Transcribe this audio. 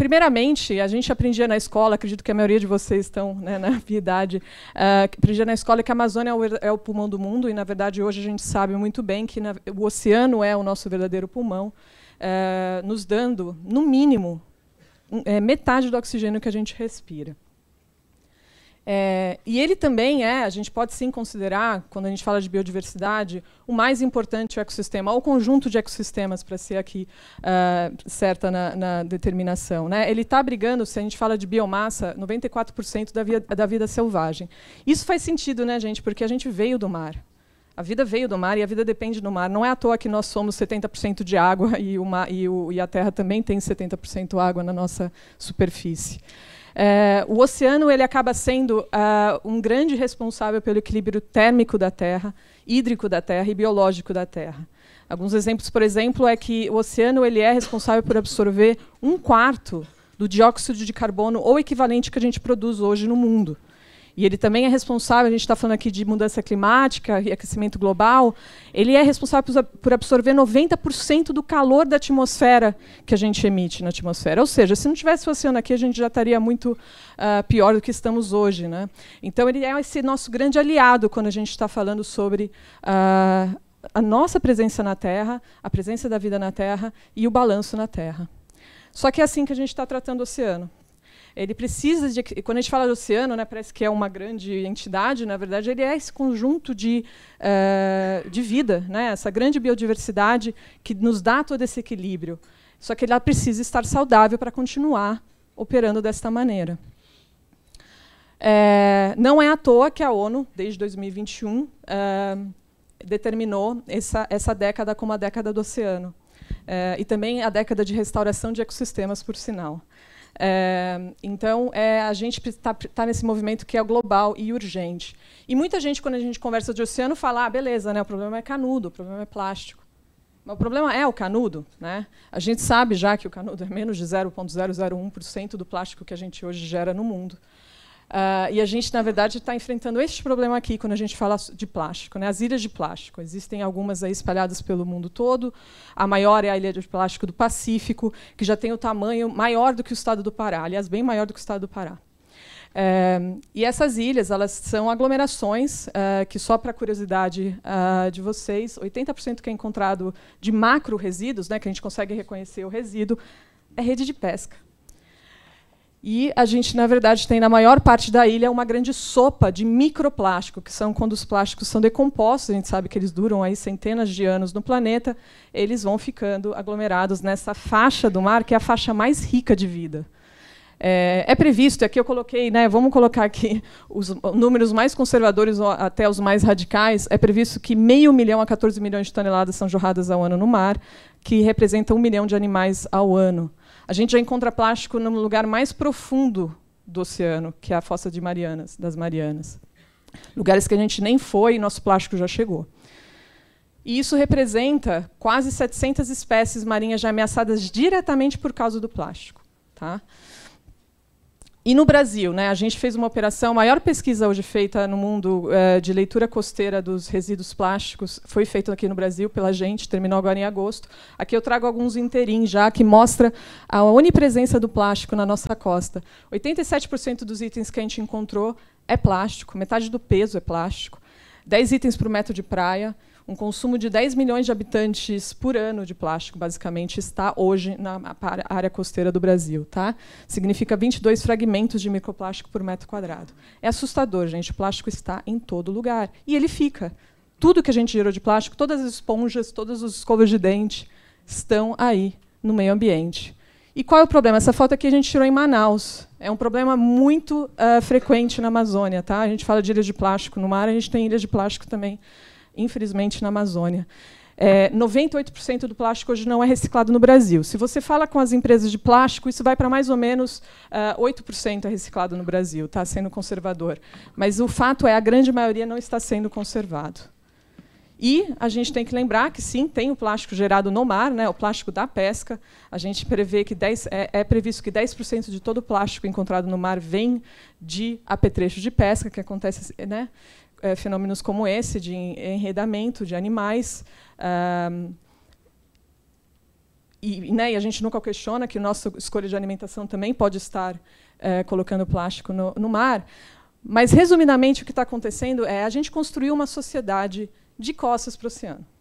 primeiramente, a gente aprendia na escola, acredito que a maioria de vocês estão né, na minha idade, uh, aprendia na escola que a Amazônia é o, é o, pulmão do mundo, e na verdade hoje a gente sabe muito bem que na, o oceano é o nosso verdadeiro pulmão, uh, nos dando, no mínimo, um, é, metade do oxigênio que a gente respira. É, e ele também é, a gente pode sim considerar, quando a gente fala de biodiversidade, o mais importante ecossistema, o conjunto de ecossistemas, para ser aqui uh, certa na, na, determinação. Né? Ele está brigando, se a gente fala de biomassa, 94% da, via, da vida selvagem. Isso faz sentido, né, gente? Porque a gente veio do mar. A vida veio do mar e a vida depende do mar. Não é à toa que nós somos 70% de água e, e, o, e a terra também tem 70% água na nossa superfície. É, o oceano ele acaba sendo uh, um grande responsável pelo equilíbrio térmico da Terra, hídrico da Terra e biológico da Terra. Alguns exemplos, por exemplo, é que o oceano ele é responsável por absorver um quarto do dióxido de carbono ou equivalente que a gente produz hoje no mundo e ele também é responsável, a gente está falando aqui de mudança climática e aquecimento global, ele é responsável por absorver 90% do calor da atmosfera que a gente emite na atmosfera. Ou seja, se não tivesse o oceano aqui, a gente já estaria muito uh, pior do que estamos hoje. Né? Então, ele é esse nosso grande aliado quando a gente está falando sobre uh, a nossa presença na Terra, a presença da vida na Terra e o balanço na Terra. Só que é assim que a gente está tratando o oceano. Ele precisa de. Quando a gente fala de oceano, né, parece que é uma grande entidade, na verdade, ele é esse conjunto de, uh, de vida, né, essa grande biodiversidade que nos dá todo esse equilíbrio. Só que ela precisa estar saudável para continuar operando desta maneira. É, não é à toa que a ONU, desde 2021, eh, determinou essa, essa década como a década do oceano. É, e também a década de restauração de ecossistemas, por sinal. É, então, é, a gente está tá nesse movimento que é global e urgente. E muita gente, quando a gente conversa de oceano, fala: ah, beleza, né, o problema é canudo, o problema é plástico. Mas o problema é o canudo. Né? A gente sabe já que o canudo é menos de 0,001% do plástico que a gente hoje gera no mundo. Uh, e a gente, na verdade, está enfrentando este problema aqui quando a gente fala de plástico, né? as ilhas de plástico. Existem algumas aí espalhadas pelo mundo todo. A maior é a ilha de plástico do Pacífico, que já tem o tamanho maior do que o estado do Pará, aliás, bem maior do que o estado do Pará. É, e essas ilhas, elas são aglomerações eh, que, só para curiosidade ah, de vocês, 80% que é encontrado de macro resíduos, né, que a gente consegue reconhecer o resíduo, é rede de pesca. E a gente, na verdade, tem na maior parte da ilha uma grande sopa de microplástico, que são quando os plásticos são decompostos, a gente sabe que eles duram aí centenas de anos no planeta, eles vão ficando aglomerados nessa faixa do mar, que é a faixa mais rica de vida. É, é previsto, aqui eu coloquei, né, vamos colocar aqui os números mais conservadores até os mais radicais, é previsto que meio milhão a 14 milhões de toneladas são jorradas ao ano no mar, que representa um milhão de animais ao ano a gente já encontra plástico no lugar mais profundo do oceano, que é a fossa de Marianas, das Marianas. Lugares que a gente nem foi e nosso plástico já chegou. E isso representa quase 700 espécies marinhas já ameaçadas diretamente por causa do plástico. Tá? E no Brasil, né, a gente fez uma operação, a maior pesquisa hoje feita no mundo eh, de leitura costeira dos resíduos plásticos foi feita aqui no Brasil pela gente, terminou agora em agosto. Aqui eu trago alguns inteirinhos já, que mostra a onipresença do plástico na nossa costa. 87% dos itens que a gente encontrou é plástico, metade do peso é plástico, 10 itens por metro de praia, um consumo de 10 milhões de habitantes por ano de plástico, basicamente, está hoje na área costeira do Brasil. Tá? Significa 22 fragmentos de microplástico por metro quadrado. É assustador, gente. O plástico está em todo lugar. E ele fica. Tudo que a gente gerou de plástico, todas as esponjas, todas as escovas de dente, estão aí no meio ambiente. E qual é o problema? Essa foto aqui a gente tirou em Manaus. É um problema muito uh, frequente na Amazônia. Tá? A gente fala de ilhas de plástico no mar, a gente tem ilhas de plástico também infelizmente, na Amazônia. É, 98% do plástico hoje não é reciclado no Brasil. Se você fala com as empresas de plástico, isso vai para mais ou menos uh, é, 8% é reciclado no Brasil, está sendo conservador. Mas o fato é a grande maioria não está sendo conservado. E a gente tem que lembrar que sim, tem o plástico gerado no mar, né, o plástico da pesca. A gente prevê que 10, é, é previsto que 10% de todo o plástico encontrado no mar vem de apetrechos de pesca, que acontece, né, é, fenômenos como esse, de enredamento de animais. Um, e, né, e, a gente nunca questiona que o nossa escolha de alimentação também pode estar é, colocando plástico no, no, mar. Mas, resumidamente, o que está acontecendo é a gente construiu uma sociedade de costas para o oceano.